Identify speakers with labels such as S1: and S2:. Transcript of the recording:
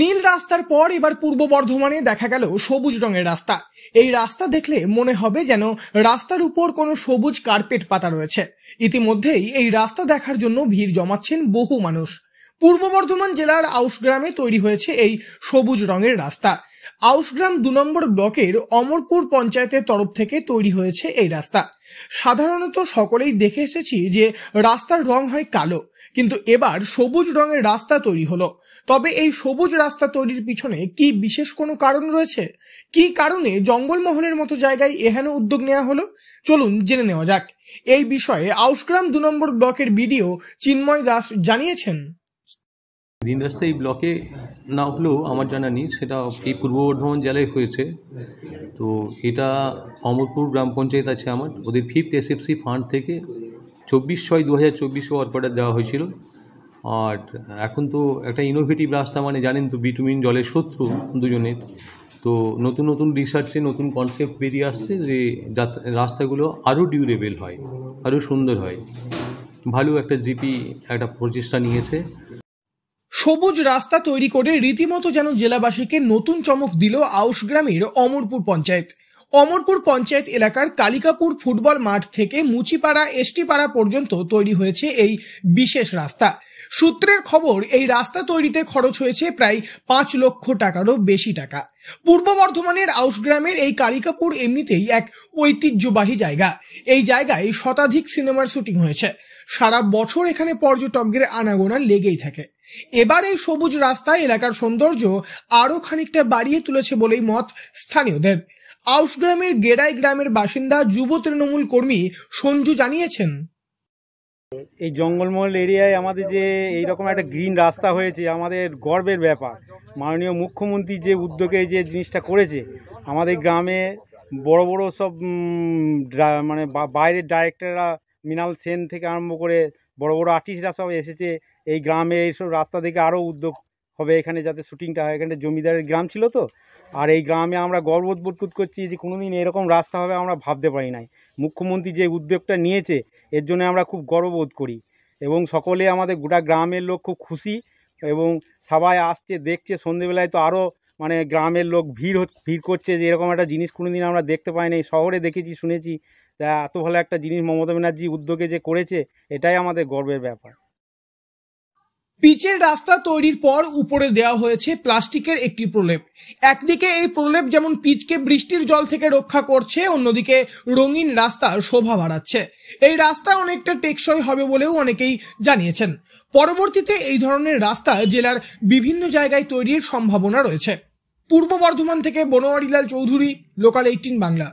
S1: নীল রাস্তার পর এবার পূর্ব বর্ধমানে দেখা গেল সবুজ রঙের রাস্তা এই রাস্তা দেখলে মনে হবে যেন রাস্তার উপর কোনো সবুজ কার্পেট পাতা রয়েছে ইতিমধ্যেই এই রাস্তা দেখার জন্য ভিড় জমাচ্ছেন বহু মানুষ পূর্ব বর্ধমান জেলার আউশ গ্রামে তৈরি হয়েছে এই সবুজ রঙের রাস্তা আউসগ্রাম দু নম্বর ব্লকের অমরপুর পঞ্চায়েতের তরফ থেকে তৈরি হয়েছে এই রাস্তা সাধারণত সকলেই দেখে এসেছি যে রাস্তার রং হয় কালো কিন্তু এবার সবুজ রঙের রাস্তা তৈরি হলো তবে এই সবুজ রাস্তা তৈরির পিছনে কি বিশেষ কোনো কারণ রয়েছে কি কারণে জঙ্গলমহলের মতো জায়গায় এহেন উদ্যোগ নেওয়া হলো চলুন জেনে নেওয়া যাক এই বিষয়ে আউসগ্রাম দু নম্বর ব্লকের বিডিও চিন্ময় দাস জানিয়েছেন
S2: দিন রাস্তায় এই ব্লকে না হলেও আমার জানা নেই সেটা এই পূর্ব বর্ধমান জেলায় হয়েছে তো এটা অমরপুর গ্রাম পঞ্চায়েত আছে আমার ওদের ফিফথ এসএফসি ফান্ড থেকে চব্বিশ ছয় দু হাজার চব্বিশে অর্পাটা দেওয়া হয়েছিল আর এখন তো একটা ইনোভেটিভ রাস্তা মানে জানেন তো বিটুমিন জলের শত্রু দুজনের তো নতুন নতুন রিসার্চে নতুন কনসেপ্ট বেরিয়ে আসছে যে রাস্তাগুলো আরও ডিউরেবল হয় আরও সুন্দর হয় ভালো একটা জিপি একটা প্রচেষ্টা নিয়েছে
S1: সবুজ রাস্তা তৈরি করে রীতিমতো যেন জেলাবাসীকে নতুন চমক দিল আউশ গ্রামের অমরপুর পঞ্চায়েত অমরপুর পঞ্চায়েত এলাকার কালিকাপুর ফুটবল মাঠ থেকে মুচিপাড়া এসটিপাড়া পর্যন্ত তৈরি হয়েছে এই বিশেষ রাস্তা সূত্রের খবর এই রাস্তা তৈরিতে খরচ হয়েছে প্রায় পাঁচ লক্ষ টাকারও বেশি টাকা পূর্ব বর্ধমানের আউসগ্রামের এই কালিকাপুর এমনিতেই এক ঐতিহ্যবাহী জায়গা এই জায়গায় শতাধিক সিনেমার শুটিং হয়েছে সারা বছর এখানে পর্যটকদের আনাগোনা লেগেই থাকে এবার এই সবুজ রাস্তায় এলাকার সৌন্দর্য আরও খানিকটা বাড়িয়ে তুলেছে বলেই মত স্থানীয়দের আউসগ্রামের গেড়াই গ্রামের বাসিন্দা যুব তৃণমূল কর্মী সঞ্জু জানিয়েছেন
S3: এই জঙ্গলমহল এরিয়ায় আমাদের যে এইরকম একটা গ্রিন রাস্তা হয়েছে আমাদের গর্বের ব্যাপার মাননীয় মুখ্যমন্ত্রী যে উদ্যোগে যে জিনিসটা করেছে আমাদের গ্রামে বড় বড় সব মানে বাইরের ডাইরেক্টররা মিনাল সেন থেকে আরম্ভ করে বড় বড় আর্টিস্টরা সব এসেছে এই গ্রামে এইসব রাস্তা থেকে আরও উদ্যোগ হবে এখানে যাতে শ্যুটিংটা হয় এখানে জমিদারের গ্রাম ছিল তো আর এই গ্রামে আমরা গর্ববোধ বোধ করছি যে কোনো দিন এরকম রাস্তা হবে আমরা ভাবতে পারি নাই মুখ্যমন্ত্রী যে উদ্যোগটা নিয়েছে এর জন্য আমরা খুব গর্ববোধ করি এবং সকলে আমাদের গোটা গ্রামের লোক খুব খুশি এবং সবাই আসছে দেখছে সন্ধেবেলায় তো আরও মানে গ্রামের লোক ভিড় ভিড় করছে যে এরকম একটা জিনিস কোনো দিন আমরা দেখতে পাই নাই শহরে দেখেছি শুনেছি তা এত ভালো একটা জিনিস মমতা ব্যানার্জি উদ্যোগে যে
S1: করেছে এটাই আমাদের গর্বের ব্যাপার পিচের রাস্তা তৈরির পর উপরে দেওয়া হয়েছে প্লাস্টিকের একটি প্রলেপ একদিকে এই প্রলেপ যেমন পিচকে বৃষ্টির জল থেকে রক্ষা করছে অন্যদিকে রঙিন রাস্তা শোভা বাড়াচ্ছে এই রাস্তা অনেকটা টেকসই হবে বলেও অনেকেই জানিয়েছেন পরবর্তীতে এই ধরনের রাস্তা জেলার বিভিন্ন জায়গায় তৈরির সম্ভাবনা রয়েছে পূর্ব বর্ধমান থেকে বনোয়ারিলাল চৌধুরী লোকাল এইটিন বাংলা